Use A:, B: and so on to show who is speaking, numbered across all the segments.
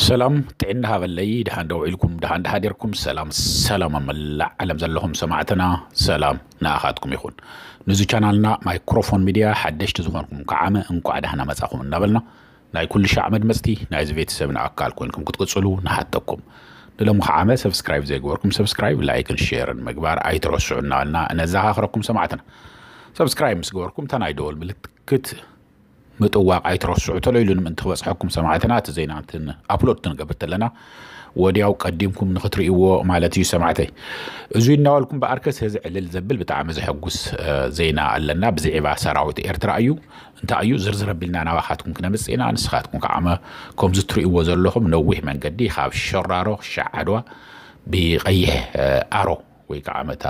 A: سلام تعين هذا اللي ده عندو إلكم ده عند حاضركم سلام سلام ملا علم زلهم سمعتنا سلام ناخذكم يخون نزو قناهنا مايكروفون ميديا حدش تزمركم كعامة انكو عده هنا مزاخم النبلنا ناي كل شيء عمد مستي ناي زفيت سبنا أكال كونكم كتقصلو نحطكم للمو خامة سبسكرايب زي جوركم سبسكرايب لايك شير مقبار أي ترسو النبلنا أنا زها خركم سمعتنا سبسكرايب زي جوركم تنايدول ملت كت ምጥዋቅ ኣይትረስዑ ተለኢሉ እንትክበፅሐኩም ሰማዕትና እቲ ዜና ኣፕሎድ ክንገብር ኣለና ወዲያው ቀዲምኩም ንክትርእይዎ ማለት እዩ ሰማዕተይ እዙ እናበልኩም ብኣርከስ ህዚ ዕልል ዘብል ብጣዕሚ ዘሐጉስ ዜና ኣለና ብዛዕባ ሰራዊት ኤርትራ እዩ እንታይ እዩ ዝርዝር ኣቢልና ናባኻትኩም ክነምፅ ኢና ንስኻትኩም ከዓ ከምዚ ትርእይዎ ዘለኹም ነዊሕ መንገዲ ካብ ሸራሮ ክሻዕ ዓድዋ ብቀይሕ ኣሮ ወይ ከዓ መታ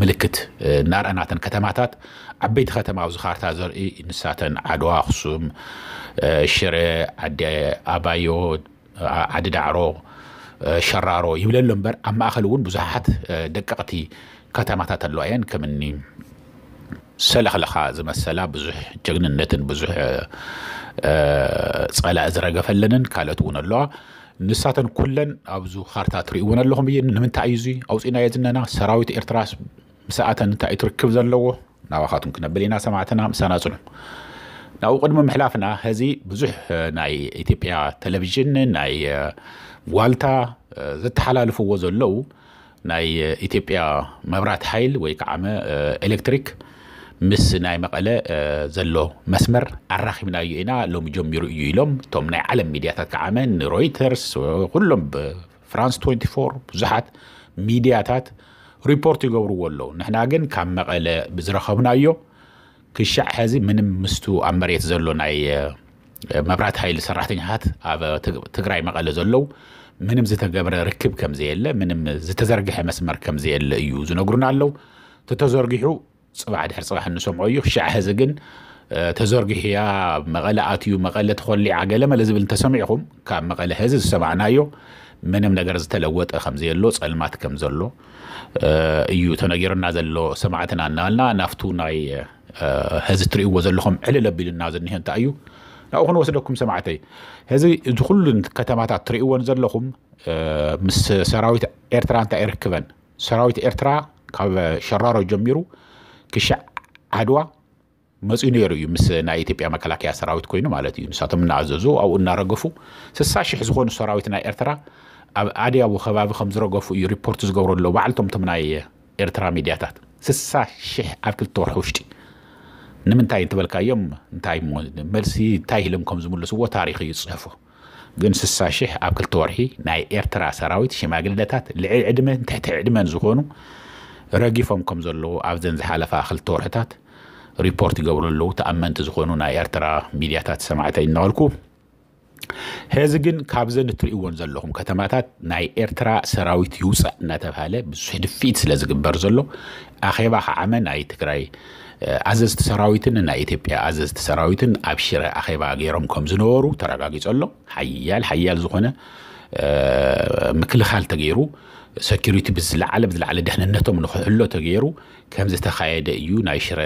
A: ምልክት እናርአናተን ከተማታት ዓበይቲ ከተማ ኣብዚ ካርታ ዘርኢ ንሳተን ዓድዋ ኣክሱም ሽረ ዓዲ ኣባዮ ዓዲ ዳዕሮ ሸራሮ ይብለሎ እምበር ኣብ ማእኸል እውን ብዙሓት ደቀቕቲ ከተማታት ኣለዋ እየን ከምኒ ሰለክለካ ዝመሰላ ብዙሕ ጀግንነትን ብዙሕ ፀላእ ዝረገፈለንን ካልኦት እውን ኣለዋ نساتن كلن أبزو خارتا تري ون اللهم يي نمن تعيزي أو إن يزننا سراويت إرتراس مساعتا نتعي تركب ذن لغو ناو خاتم كنا بلينا سمعتنا مسانا زنو ناو قدم محلافنا هزي بزوح ناي إتيبيا تلفجين ناي والتا زت حلال فوزو اللو ناي إتيبيا مبرات حيل ويكعمة إلكتريك ምስ ናይ መቐለ ዘሎ መስመር ኣራኺብናዩ ኢና ሎሚ ጀሚሩ እዩ ኢሎም እቶም ናይ ዓለም ሚድያታት ከዓመን ሮይተርስ ኩሎም ፍራንስ 24 ብዙሓት ሚድያታት ሪፖርት ይገብርዎ ኣለዉ ንሕና ግን ካብ መቐለ ብዝረኸብናዮ ክሻዕ ሕዚ ምንም ምስቱ ኣብ መሬት ዘሎ ናይ መብራት ሃይሊ ሰራሕተኛታት ኣብ ትግራይ መቐለ ዘለዉ ምንም ዝተገብረ ርክብ ከምዘየለ ምንም ዝተዘርግሐ መስመር ከምዘየለ እዩ ዝነግሩና ኣለው ተተዘርጊሑ ፅባሕ ድሕሪ ፅባሕ ንሰምዖ ክሻዕ ሕዚ ግን ተዘርጊሕያ መቐለ ኣትዩ መቐለ ተኮሊዓ ገለ መለ ዝብል እንተሰሚዕኹም ካብ መቐለ ሕዚ ዝሰማዕናዮ ምንም ነገር ዝተለወጠ ከምዘየሎ ፀልማት ከም ዘሎ እዩ ተነጊርና ዘሎ ሰማዕትና እናበልና ናፍቱ ናይ ሕዚ ትርእይዎ ዘለኹም ዕልል ኣቢልና ዝኒሄ እንታይ እዩ ናብኡ ክንወስደኩም ሰማዕተይ ሕዚ እዚ ኩሉ ከተማታት ትርእይዎን ዘለኹም ምስ ሰራዊት ኤርትራ እንታይ ይርክበን ሰራዊት ኤርትራ ካብ ሸራሮ ጀሚሩ ክሻዕ ዓድዋ መፅኡ ነይሩ እዩ ምስ ናይ ኢትዮጵያ መከላከያ ሰራዊት ኮይኑ ማለት እዩ ንሳቶም እናኣዘዙ ኣብኡ እናረገፉ 60 ሽሕ ዝኾኑ ሰራዊት ናይ ኤርትራ ኣብ ኣድያቦ ከባቢ ከም ዝረገፉ እዩ ሪፖርት ዝገብሩ ኣለዉ በዓልቶም ቶም ናይ ኤርትራ ሚድያታት 60 ሽሕ ኣብ ክልተ ወርሒ ውሽጢ ንምንታይ እንትበልካዮም እንታይ መልሲ እንታይ ኢሎም ከም ዝምልስዎ ታሪክ እዩ ዝፅሕፉ ግን 60 ሽሕ ኣብ ክልተ ወርሒ ናይ ኤርትራ ሰራዊት ሽማግለታት ልዕል ዕድመን ትሕቲ ዕድመን ዝኾኑ ረጊፎም ከም ዘለዉ ኣብዘን ዝሓለፋ ክልተ ወርሕታት ሪፖርት ይገብሩ ኣለዉ ተኣመንቲ ዝኾኑ ናይ ኤርትራ ሚድያታት ሰማዕተ እናበልኩ ሕዚ ግን ካብዘን እትርእይዎን ዘለኹም ከተማታት ናይ ኤርትራ ሰራዊት ይውፃእ እናተባሃለ ብዙሕ ድፊኢት ስለ ዝግበር ዘሎ ኣኼባ ከዓመ ናይ ትግራይ ኣዘዝቲ ሰራዊትን ናይ ኢትዮጵያ ኣዘዝቲ ሰራዊትን ኣብ ሽረ ኣኼባ ገይሮም ከም ዝነበሩ ተረጋጊፀሎ ሓያል ሓያል ዝኾነ ምክልኻል ተገይሩ ሰኪሪቲ ብዝለዓለ ብዝለዓለ ድሕንነቶም ንክሕሎ ተገይሩ ከምዚ ተኻየደ እዩ ናይ ሽረ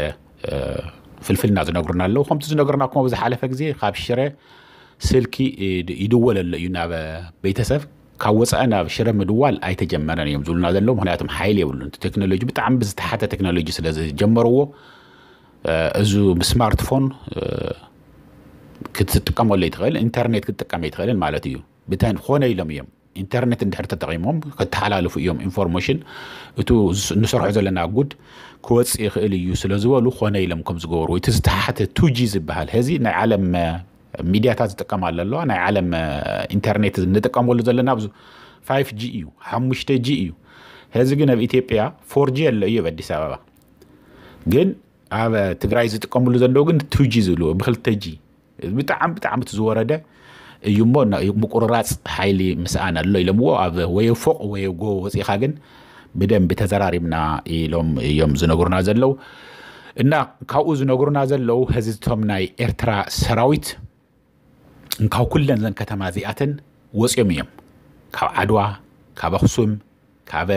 A: ፍልፍልና ዝነግሩና ኣለዉ ከምቲ ዝነግሩና ከ ብዝሓለፈ ግዜ ካብ ሽረ ስልኪ ይድወል ኣሎ እዩ ናብ ቤተሰብ ካብ ወፃኢ ናብ ሽረ ምድዋል ኣይተጀመረን እዮም ዝብሉና ዘለዉ ምክንያቱም ሓይል የብሉን ቴክኖሎጂ ብጣዕሚ ብዝተሓተ ቴክኖሎጂ ስለ ዝጀመርዎ እዚ ብስማርትፎን ክትጥቀመሉ ይትኽእል ኢንተርኔት ክትጥቀመ ይትኽእልን ማለት እዩ ብተን ኮነ ኢሎም እዮም ኢንተርኔት እንድሕር ተጠቂሞም ከተሓላለፉ እዮም ኢንፎርሜሽን እቲ ንሰርሖ ዘለና ጉድ ክወፅእ ይኽእል እዩ ስለ ዝበሉ ኮነ ኢሎም ከም ዝገበሩ እቲ ዝተሓሓተ ቱጂ ዝበሃል ሕዚ ናይ ዓለም ሚድያታት ዝጥቀማሉ ኣለዋ ናይ ዓለም ኢንተርኔት ንጥቀመሉ ዘለና ፋይፍ ጂ እዩ ሓሙሽተ ጂ እዩ ሕዚ ግን ኣብ ኢትዮጵያ ፎር ጂ ኣሎ እዩ ኣብ ኣዲስ ኣበባ ግን ኣብ ትግራይ ዝጥቀምሉ ዘለዉ ግን ቱጂ ዝብልዎ ብክልተ ጂ ብጣዕሚ ብጣዕሚ እቲ ዝወረደ እዩ ሞ ምቁርራፅ ሓይሊ ምስኣን ኣሎ ኢሎምዎ ኣብ ወየ ፎቅ ወየ ጎ ወፂኢኻ ግን ብደንቢ ተዘራሪብና ኢሎም እዮም ዝነግሩና ዘለው እና ካብኡ ዝነግሩና ዘለው ህዝቶም ናይ ኤርትራ ሰራዊት ካብ ኩለን ዘን ከተማ እዚኣትን ወፂኦም እዮም ካብ ዓድዋ ካብ ኣክሱም ካብ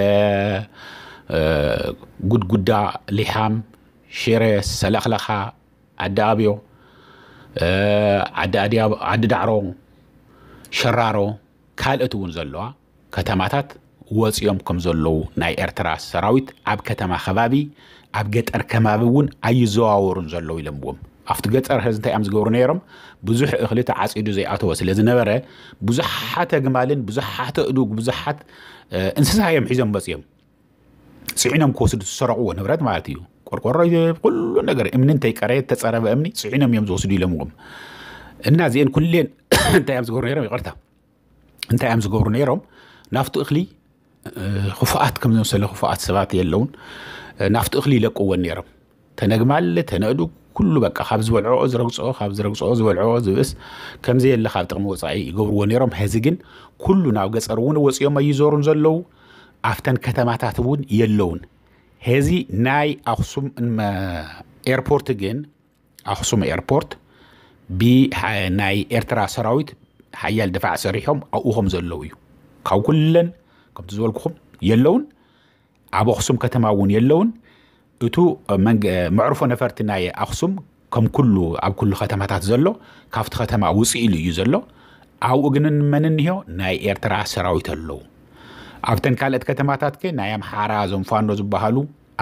A: ጉድጉዳ ሊሓም ሽረ ሰለክለኻ ኣዲ ኣብዮ ዓዲ ዳዕሮ ሽራሮ ካልእት እውን ዘለዋ ከተማታት ወፂኦም ከም ዘለዉ ናይ ኤርትራ ሰራዊት ኣብ ከተማ ከባቢ ኣብ ገጠር ከባቢ እውን ኣይዘዋወሩን ዘለዉ ኢሎምዎም ኣብቲ ገጠር ህዝ እንታይ እዮም ዝገብሩ ነይሮም ብዙሕ እኽሊ ተዓፂዱ ዘይኣተወ ስለ ዝነበረ ብዙሓተ ግማልን ብዙሓተ እዱግ ብዙሓት እንስሳ እዮም ሒዞም መፅኦም ፅዒኖም ክወስዱ ዝሰረቕዎ ንብረት ማለት እዩ ቆርቆሮ ኩሉ ነገር እምኒ እንተይቀረየ ተፀረበ እምኒ ፅዒኖም እዮም ዝወስዱ ኢሎምዎም النازيين كلين انت يا مزغور نيرم يقرتا انت يا مزغور نيرم نافتو اخلي آه، خفاءات كم نوصل خفاءات سبات يلون آه، نافتو اخلي لقوة نيرم تنقمال تنقدو كله بقى خابز ولعو ازرق صو خابز رق صو ولعو بس كم زي اللي خابت قمو صعي يقور ونيرم هزقن كله ناو قصرون وصيوم يزورون زلو عفتن كتماتا تبون يلون هزي ناي اخصم ايربورت اجين اخصم ايربورت ብናይ ኤርትራ ሰራዊት ሓያል ድፋዕ ሰሪሖም ኣብኡ ከም ዘለዉ እዩ ካብ ኩለን ከምቲ ዝበልኩኹም የለውን ኣብ ኣክሱም ከተማ እውን የለውን እቱ መዕርፎ ነፈርቲ ናይ ኣክሱም ከም ኩሉ ኣብ ኩሉ ከተማታት ዘሎ ካብቲ ከተማ ውፅእ ኢሉ እዩ ዘሎ ኣብኡ ግን መን እኒሄ ናይ ኤርትራ ሰራዊት ኣለው ኣብተን ካልኦት ከተማታት ከ ናይ ኣምሓራ ዞም ፋኖ ዝበሃሉ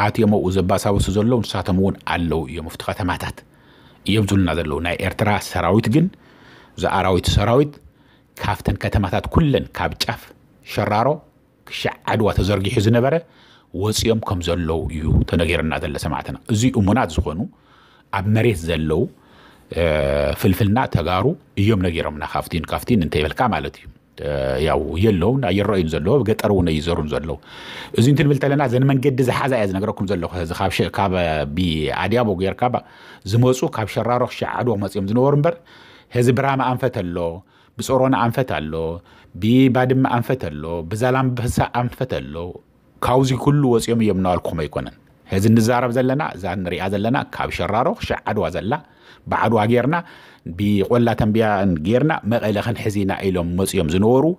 A: ኣትዮም ኣብኡ ዘባሳበሱ ዘሎ ንሳቶም እውን ኣለው እዮም ኣብቲ ከተማታት የብዙልና ዘሎ ናይ ኤርትራ ሰራዊት ግን ዝኣራዊት ሰራዊት ካብተን ከተማታት ኩለን ካብ ጫፍ ሸራሮ ክሻዕ ዓድዋ ተዘርጊሑ ዝነበረ ወፂኦም ከም ዘለው እዩ ተነጊረና ዘለ ሰማዕትና እዚ እሙናት ዝኾኑ ኣብ መሬት ዘለው ፍልፍልና ተጋሩ እዮም ነጊሮምና ካፍቲን ካፍቲን እንተይበልካ ማለት እዩ ያው የለውን ኣይረአዩን ዘለዎ ገጠር እውን ይዘሩን ዘሎ እዚ እንት ንብል ተለና ዘን መንገዲ ዝሓዛ እያ ዝነገረኩም ዘለኹ ካብ ብኣድያቦ ጌርካ ዝመፁ ካብ ሸራሮ ክሻዕ ዓድቦ መፅኦም ዝነበሩ እምበር ሕዚ ብራማ ኣንፈት ኣሎ ብፀሮን ኣንፈት ኣሎ ብባድመ ኣንፈት ኣሎ ብዛላምበሳ ኣንፈት ኣሎ ካብዚ ኩሉ ወፂኦም እዮም እናባልኩም ኣይኮነን هذا نزارب زلنا زان ريا زلنا كاب شرارو خش عدوا زلا بعد واجيرنا بيقول لا تنبيا نجيرنا ما قال خن حزينا إلهم مسيوم زنورو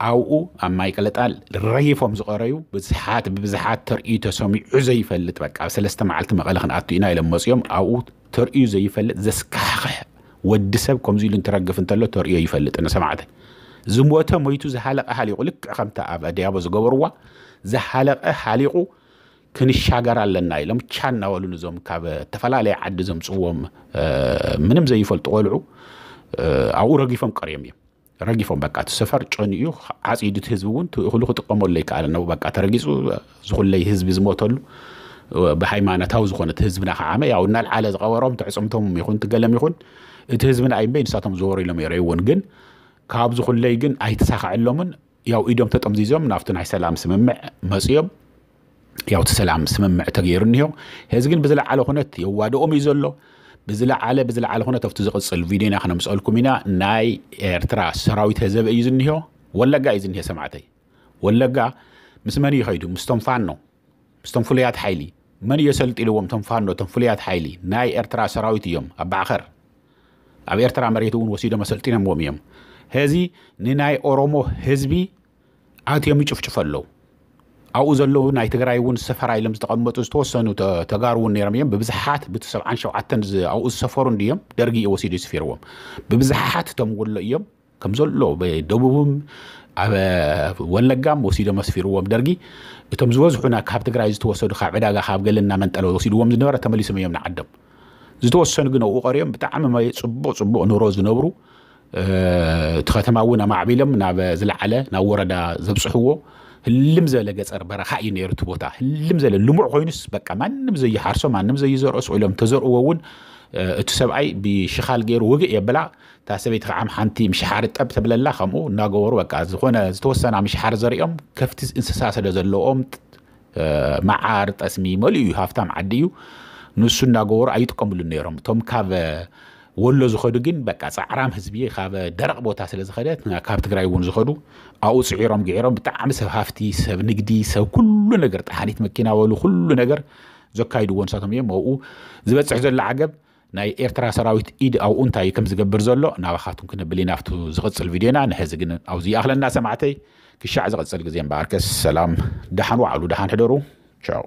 A: أو أما يقول تال ريفهم زقريو بزحات بزحات ترقي تسمي عزي فلت بك أو سلست معلت ما قال خن أتينا إلهم مسيوم أو ترقي زي فلت زسكاخ ودسب كم زيل ترقف انت له ترقي يفلت أنا سمعته زموته ميتو زحلق أهلي يقولك خمتة أبدا يا بزقبروا زحلق أهلي ክንሻገር ኣለና ኢሎም ቻ እናበሉን እዞም ካብ ተፈላለየ ዓዲ ዘምፅዎም ምንም ዘይፈልጡ ቆልዑ ኣብኡ ረጊፎም ቀርዮም እዮም ረጊፎም በቃ እቲ ሰፈር ጨኒኡ ዓፂዱ እቲ ህዝቢ እውን ትእክሉ ክጥቀመሉ ኣይከኣለን በቃ ተረጊፁ ዝኩለይ ህዝቢ ዝሞተሉ ብሃይማኖታዊ ዝኮነ እቲ ህዝብና ከዓመ ያው እናልዓለ ዝቀበሮም ትዕፅምቶም ይኹን ትገለም ይኹን እቲ ህዝብና ኣይምበይ ንሳቶም ዝበሩ ኢሎም የረይውን ግን ካብ ዝኩለይ ግን ኣይተሳክዐሎምን ያው ኢዶም ተጠምዚዞም ናብቲ ናይ ሰላም ስምምዕ መፅኦም ያው ሰላም ስምምዕ ተገይሩ እኒሄው ሕዚ ግን ብዝለዓለ ኩነት የዋድኦም እዩ ዘሎ ብዝለዓለ ብዝለዓለ ኩነት ኣብቲ ዝቕፅል ቪድዮና ክነምፅአልኩም ኢና ናይ ኤርትራ ሰራዊት ህዝብ እዩ ዝኒሄ ወለጋ እዩ ዝኒሄ ሰማዕተይ ወለጋ ምስ መን ይኸይዱ ምስቶም ፋኖ ምስቶም ፍሉያት ሓይሊ መን እዮ ሰልጢልዎም ቶም ፋኖ ቶም ፍሉያት ሓይሊ ናይ ኤርትራ ሰራዊት እዮም ኣብ ባዕኸር ኣብ ኤርትራ መሬት እውን ወሲዶም ኣሰልጢኖምዎም እዮም ሕዚ ንናይ ኦሮሞ ህዝቢ ኣትዮም ይጭፍጭፍ ኣለዉ ኣብኡ ዘለዉ ናይ ትግራይ እውን ዝሰፈራ ኢሎም ዝተቐመጡ ዝተወሰኑ ተጋሩ እውን ነይሮም እዮም ብብዝሓት ብቲ ሰብዓን ሸውዓተን ኣብኡ ዝሰፈሩ እንድዮም ደርጊ የ ወሲዱ ይስፊርዎም ብብዝሓት እቶም ወሎ እዮም ከም ዘሎ ደቡብም ኣብ ወለጋም ወሲዶም ኣስፊርዎም ደርጊ እቶም ዝበዝሑና ካብ ትግራይ ዝተወሰዱ ካብ ዕዳጋ ካብ ገለና መንጠለ ወሲድዎም ዝነበረ ተመሊሶም እዮም ንዓዶም ዝተወሰኑ ግን ኣብኡ ቀሪዮም ብጣዕሚ ፅቡቅ ፅቡቅ ንሮ ዝነብሩ እቲ ከተማ እውን ኣማዕቢሎም ናብ ዝለዓለ ናብ ወረዳ ዘብፅሕዎ ህልም ዝበለ ገፀር በረኻ እዩ ነይሩ እቲ ቦታ ህልም ዘለ ልሙዕ ኮይኑስ በቃ ማንም ዘይሓርሶ ማንም ዘይዘርኦ ስዑሎም ተዘርእዎ እውን እቲ ሰብኣይ ብሽኻል ገይሩ ውግእ የብላ እታ ሰበይቲ ከዓ ሓንቲ ምሽሓሪ ጠብ ተብለላ ከምኡ እናገበሩ በቃ ዝኾነ ዝተወሰና ምሽሓር ዘርኦም ከፍቲ እንስሳ ስለ ዘለዎም መዓር ጠስሚ መልኡ እዩ ሃፍታም ዓዲ እዩ ንሱ እናገበሩ ኣይጥቀምሉ ነይሮም እቶም ካብ ወሎ ዝኸዱ ግን በቃ ፃዕራም ህዝቢ ካብ ደረቕ ቦታ ስለ ዝኸደት ካብ ትግራይ እውን ዝኸዱ ኣብኡ ፅዒሮም ጊዒሮም ብጣዕሚ ሰብ ሃፍቲ ሰብ ንግዲ ሰብ ኩሉ ነገር ጣሃኒት መኪና በሉ ኩሉ ነገር ዘካይድዎ ንሳቶም እዮም ኣብኡ ዝበፅሕ ዘሎ ዓገብ ናይ ኤርትራ ሰራዊት ኢድ ኣብኡ እንታይ ከም ዝገብር ዘሎ ናባኻትኩም ክንብል ኢና ኣብቲ ዝቕፅል ቪድዮና ንሕዚ ግን ኣብዚ ኣኽለና ሰማዕተይ ክሻዕ ዝቕፅል ግዜ እምበኣርከስ ሰላም ደሓን ዋዕሉ ደሓን ሕደሩ ቻው